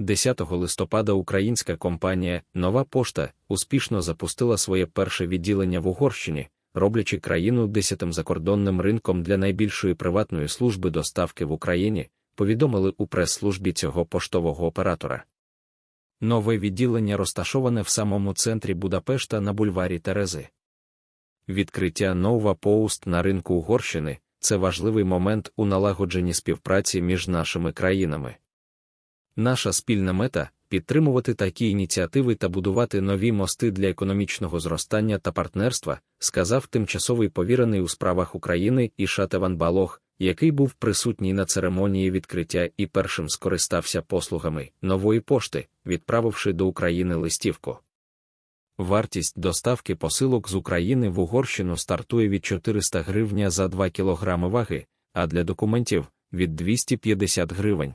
10 листопада українська компанія Нова Пошта успішно запустила своє перше відділення в Угорщині, роблячи країну десятим закордонним ринком для найбільшої приватної служби доставки в Україні, повідомили у прес-службі цього поштового оператора. Нове відділення розташоване в самому центрі Будапешта на бульварі Терези. Відкриття Нова Поуст на ринку Угорщини це важливий момент у налагодженні співпраці між нашими країнами. Наша спільна мета підтримувати такі ініціативи та будувати нові мости для економічного зростання та партнерства, сказав тимчасовий повірений у справах України Ішатеван Балох, який був присутній на церемонії відкриття і першим скористався послугами нової пошти, відправивши до України листівку. Вартість доставки посилок з України в Угорщину стартує від 400 гривня за 2 кг ваги, а для документів від 250 гривень.